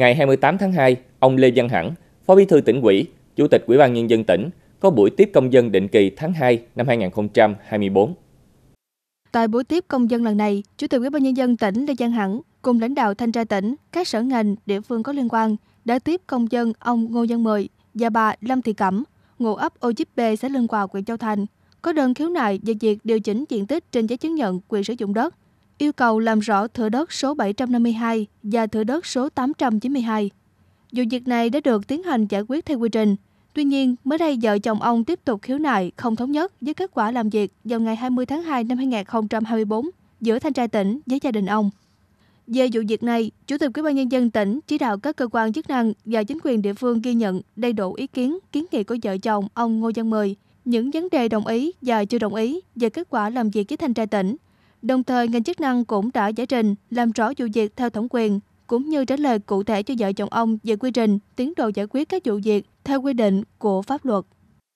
Ngày 28 tháng 2, ông Lê Văn Hẳn, Phó Bí thư tỉnh ủy, Chủ tịch Ủy ban nhân dân tỉnh có buổi tiếp công dân định kỳ tháng 2 năm 2024. Tại buổi tiếp công dân lần này, Chủ tịch Ủy ban nhân dân tỉnh Lê Văn Hẳn cùng lãnh đạo thanh tra tỉnh, các sở ngành, địa phương có liên quan đã tiếp công dân ông Ngô Văn Mười và bà Lâm Thị Cẩm, ngụ ấp Ô Chích B, xã Lương Hòa, huyện Châu Thành, có đơn khiếu nại về việc điều chỉnh diện tích trên giấy chứng nhận quyền sử dụng đất yêu cầu làm rõ thửa đất số 752 và thửa đất số 892. Vụ việc này đã được tiến hành giải quyết theo quy trình. Tuy nhiên, mới đây vợ chồng ông tiếp tục khiếu nại không thống nhất với kết quả làm việc vào ngày 20 tháng 2 năm 2024 giữa thanh tra tỉnh với gia đình ông. Về vụ việc này, Chủ tịch Ủy ban nhân dân tỉnh chỉ đạo các cơ quan chức năng và chính quyền địa phương ghi nhận đầy đủ ý kiến, kiến nghị của vợ chồng ông Ngô Văn Mười, những vấn đề đồng ý và chưa đồng ý về kết quả làm việc với thanh tra tỉnh, Đồng thời, ngành chức năng cũng đã giải trình, làm rõ vụ việc theo thẩm quyền, cũng như trả lời cụ thể cho vợ chồng ông về quy trình, tiến độ giải quyết các vụ việc theo quy định của pháp luật.